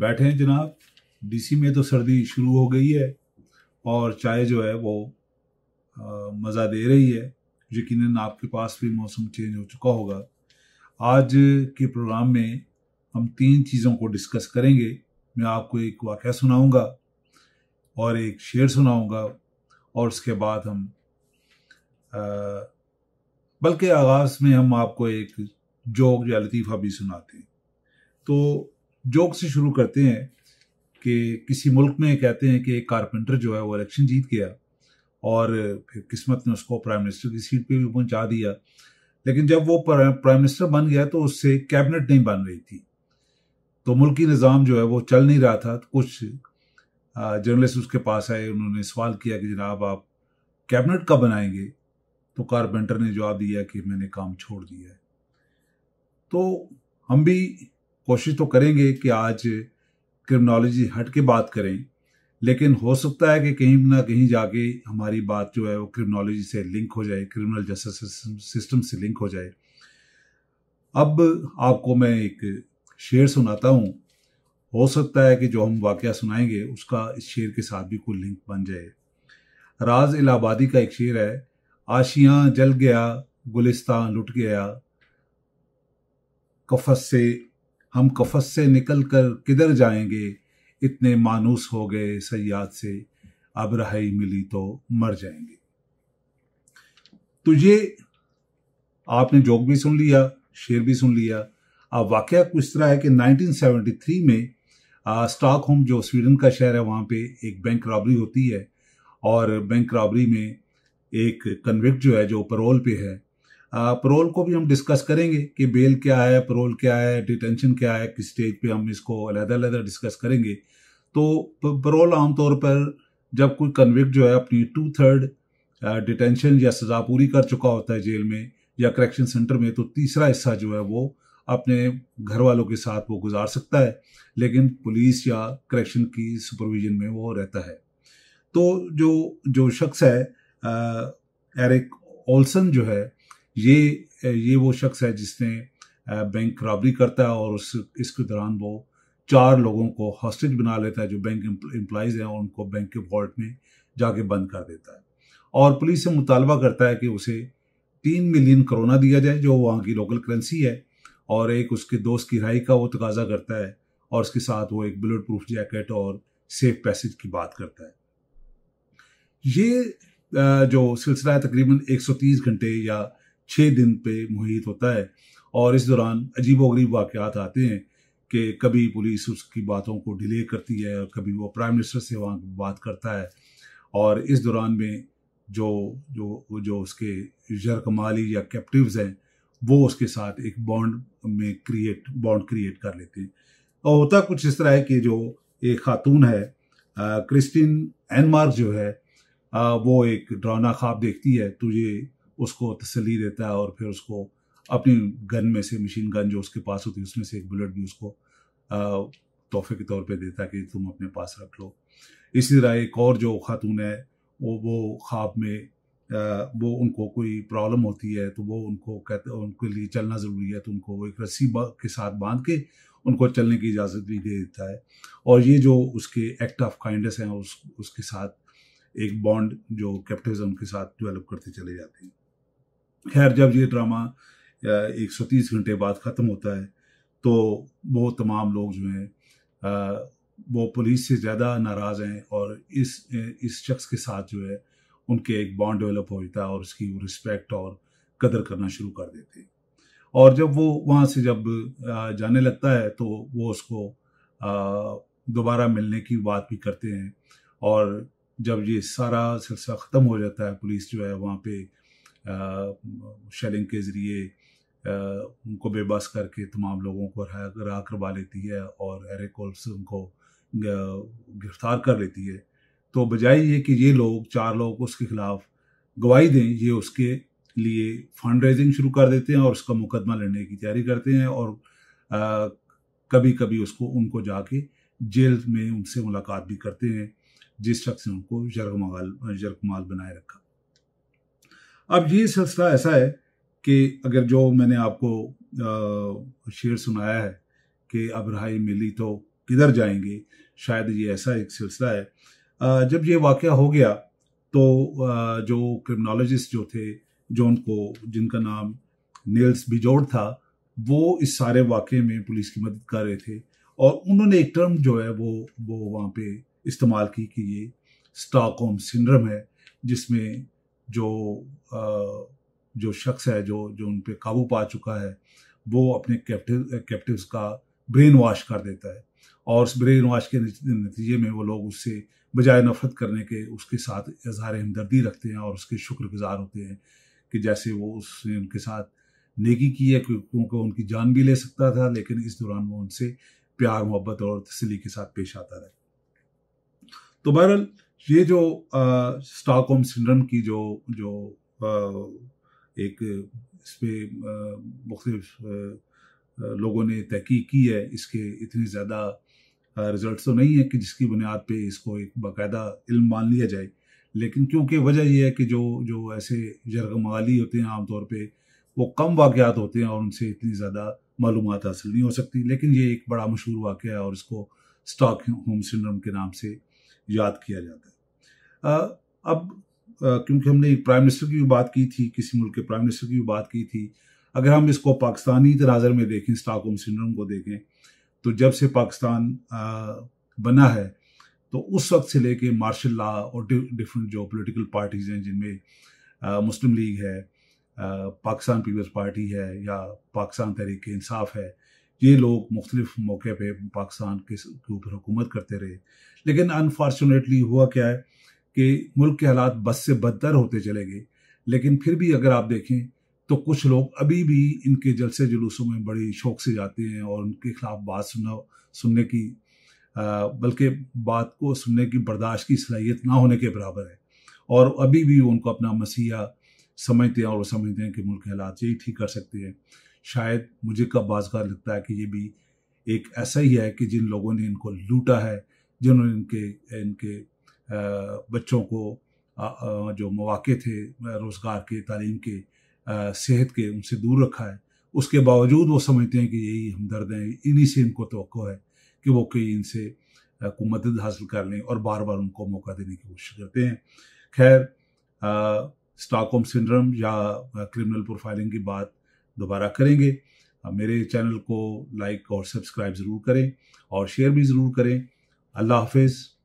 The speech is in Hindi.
बैठे हैं जनाब डीसी में तो सर्दी शुरू हो गई है और चाय जो है वो मज़ा दे रही है यकीन आपके पास भी मौसम चेंज हो चुका होगा आज के प्रोग्राम में हम तीन चीज़ों को डिस्कस करेंगे मैं आपको एक वाक़ सुनाऊंगा और एक शेर सुनाऊंगा और उसके बाद हम बल्कि आगाज़ में हम आपको एक जोक या लतीफ़ा भी सुनाते हैं तो जोक से शुरू करते हैं कि किसी मुल्क में कहते हैं कि एक कारपेंटर जो है वो इलेक्शन जीत गया और फिर किस्मत ने उसको प्राइम मिनिस्टर की सीट पे भी पहुंचा दिया लेकिन जब वो प्राइम मिनिस्टर बन गया तो उससे कैबिनेट नहीं बन रही थी तो मुल्की निज़ाम जो है वो चल नहीं रहा था तो कुछ जर्नलिस्ट उसके पास आए उन्होंने सवाल किया कि जनाब आप कैबिनेट कब बनाएंगे तो कारपेंटर ने जवाब दिया कि मैंने काम छोड़ दिया है तो हम भी कोशिश तो करेंगे कि आज क्रिमिनोलॉजी हट के बात करें लेकिन हो सकता है कि कहीं ना कहीं जाके हमारी बात जो है वो क्रिमिनोलॉजी से लिंक हो जाए क्रिमिनल जस्टिस सिस्टम से लिंक हो जाए अब आपको मैं एक शेर सुनाता हूँ हो सकता है कि जो हम वाक़ सुनाएंगे उसका इस शेर के साथ भी कोई लिंक बन जाए राज इलाहाबादी का एक शेर है आशियाँ जल गया गुलिस्तान लुट गया कफस से हम कफस से निकल कर किधर जाएंगे इतने मानूस हो गए सयाद से अब रहाई मिली तो मर जाएंगे तो ये आपने जोक भी सुन लिया शेर भी सुन लिया अब वाक़ कुछ तरह है कि 1973 में स्टॉक होम जो स्वीडन का शहर है वहाँ पे एक बैंक रॉबरी होती है और बैंक रॉबरी में एक कन्विक्ट जो है जो परोल पे है परोल को भी हम डिस्कस करेंगे कि बेल क्या है परोल क्या है डिटेंशन क्या है किस स्टेज पे हम इसको अलहदा अलहदा डिस्कस करेंगे तो परोल आमतौर पर जब कोई कन्विक्ट जो है अपनी टू थर्ड डिटेंशन या सज़ा पूरी कर चुका होता है जेल में या करेक्शन सेंटर में तो तीसरा हिस्सा जो है वो अपने घर वालों के साथ वो गुजार सकता है लेकिन पुलिस या करेक्शन की सुपरविजन में वो रहता है तो जो जो शख्स है एरिक ओल्सन जो है ये ये वो शख्स है जिसने बैंक रॉबरी करता है और उस इसके दौरान वो चार लोगों को हॉस्टेज बना लेता है जो बैंक एम्प्लॉज़ हैं और उनको बैंक के वॉल्ट में जाके बंद कर देता है और पुलिस से मुतालबा करता है कि उसे तीन मिलियन करोना दिया जाए जो वहाँ की लोकल करेंसी है और एक उसके दोस्त की राय का वो तकाजा करता है और उसके साथ वो एक बुलेट प्रूफ जैकेट और सेफ पैसेज की बात करता है ये जो सिलसिला है तकरीबन 130 घंटे या छः दिन पे मुहित होता है और इस दौरान अजीब वरीब वाक़ात आते हैं कि कभी पुलिस उसकी बातों को डिले करती है और कभी वो प्राइम मिनिस्टर से वहाँ बात करता है और इस दौरान में जो जो जो उसके जर कमाली या कैप्टिव्स हैं वो उसके साथ एक बॉन्ड में क्रिएट बॉन्ड क्रिएट कर लेते हैं और होता कुछ इस तरह है कि जो एक खातून है क्रिस्टिन एनमार्क जो है आ, वो एक डरावना ख्वाब देखती है तुझे तो उसको तसली देता है और फिर उसको अपनी गन में से मशीन गन जो उसके पास होती है उसमें से एक बुलेट भी उसको तोहफे के तौर पे देता है कि तुम अपने पास रख लो इसी तरह एक और जो खातून है वो वो ख्वाब में वो उनको कोई प्रॉब्लम होती है तो वो उनको कहते उनके लिए चलना ज़रूरी है तो उनको वो एक रस्सी के साथ बांध के उनको चलने की इजाज़त भी दे देता है और ये जो उसके एक्ट ऑफ काइंडनेस हैं उस उसके साथ एक बॉन्ड जो कैप्टिविज़म के साथ डेवलप करते चले जाते हैं खैर जब ये ड्रामा एक सौ तीस घंटे बाद ख़त्म होता है तो वो तमाम लोग जो हैं वो पुलिस से ज़्यादा नाराज़ हैं और इस इस शख्स के साथ जो है उनके एक बॉन्ड डेवलप हो जाता है और उसकी रिस्पेक्ट और कदर करना शुरू कर देते हैं और जब वो वहाँ से जब जाने लगता है तो वो उसको दोबारा मिलने की बात भी करते हैं और जब ये सारा सिलसिला ख़त्म हो जाता है पुलिस जो है वहाँ पर शेलिंग के ज़रिए उनको बेबस करके तमाम लोगों को रहा करवा लेती है और एरेकोल्स उनको गिरफ्तार कर लेती है तो बजाय ये कि ये लोग चार लोग उसके खिलाफ गवाही दें ये उसके लिए फंड रेजिंग शुरू कर देते हैं और उसका मुकदमा लड़ने की तैयारी करते हैं और आ, कभी कभी उसको उनको जाके जेल में उनसे मुलाकात भी करते हैं जिस शख्स ने उनको जरगमाल जरगमाल बनाए रखा अब ये सिलसिला ऐसा है कि अगर जो मैंने आपको शेर सुनाया है कि अब रहाई मिली तो किधर जाएंगे शायद ये ऐसा एक सिलसिला है जब ये वाक़ हो गया तो जो क्रिमिनोलॉजिस्ट जो थे जो उनको जिनका नाम नेल्स बिजोड़ था वो इस सारे वाक़े में पुलिस की मदद कर रहे थे और उन्होंने एक टर्म जो है वो वो वहाँ पे इस्तेमाल की कि ये स्टॉकहोम सिंड्रम है जिसमें जो जो शख्स है जो जो उन पर काबू पा चुका है वो अपने कैप्टिव कैप्टिव का ब्रेन वॉश कर देता है और उस ब्रेन वॉश के नतीजे में वो लोग उससे बजाय नफरत करने के उसके साथ इजहार हमदर्दी रखते हैं और उसके शुक्रगुजार होते हैं कि जैसे वो उसने उनके साथ नेकी की है क्योंकि उनकी जान भी ले सकता था लेकिन इस दौरान वो उनसे प्यार मोहब्बत और तसली के साथ पेश आता रहे तो बहरहाल ये जो स्टॉकहोम सिंड्रम की जो जो आ, एक इस पर मुख्त लोगों ने तहकीक की है इसके इतने ज़्यादा रिजल्ट तो नहीं है कि जिसकी बुनियाद पे इसको एक बाकायदा इल्म मान लिया जाए लेकिन क्योंकि वजह यह है कि जो जो ऐसे जरगमाली होते हैं आमतौर पर वो कम वाक़ात होते हैं और उनसे इतनी ज़्यादा मालूम हासिल नहीं हो सकती लेकिन ये एक बड़ा मशहूर वाक़ है और इसको स्टॉक होम सिंड्रम के नाम से याद किया जाता है अब क्योंकि हमने प्राइम मिनिस्टर की भी बात की थी किसी मुल्क के प्राइम मिनिस्टर की भी बात की थी अगर हम इसको पाकिस्तानी तनाजर में देखें होम सिंड्रोम को देखें तो जब से पाकिस्तान बना है तो उस वक्त से लेके मार्शल ला और डिफरेंट जो पॉलिटिकल पार्टीज़ हैं जिनमें मुस्लिम लीग है पाकिस्तान पीपल्स पार्टी है या पाकिस्तान तहरीक इंसाफ है ये लोग मुख्तलिफ मौके पर पाकिस्तान के ऊपर हुकूमत करते रहे लेकिन अनफॉर्चुनेटली हुआ क्या है कि मुल्क के हालात बद से बदतर होते चले गए लेकिन फिर भी अगर आप देखें तो कुछ लोग अभी भी इनके जलसे जुलूसों में बड़े शौक से जाते हैं और उनके खिलाफ बात सुना सुनने की बल्कि बात को सुनने की बर्दाश्त की सलाहियत ना होने के बराबर है और अभी भी उनको अपना मसीहा समझते हैं और वो समझते हैं कि मुल्क हालात यही ठीक कर सकते हैं शायद मुझे कब बाजगार लगता है कि ये भी एक ऐसा ही है कि जिन लोगों ने इनको लूटा है जिन्होंने इनके इनके बच्चों को जो मौाक़े थे रोज़गार के तालीम के सेहत के उनसे दूर रखा है उसके बावजूद वो समझते हैं कि यही हमदर्द हैं इन्हीं से इनको तो है कि वो कहीं इनसे को मदद हासिल कर लें और बार बार उनको मौका देने की कोशिश करते हैं खैर स्टॉकहोम सिंड्रोम या क्रिमिनल प्रोफाइलिंग की बात दोबारा करेंगे मेरे चैनल को लाइक और सब्सक्राइब ज़रूर करें और शेयर भी ज़रूर करें अल्लाह हाफिज़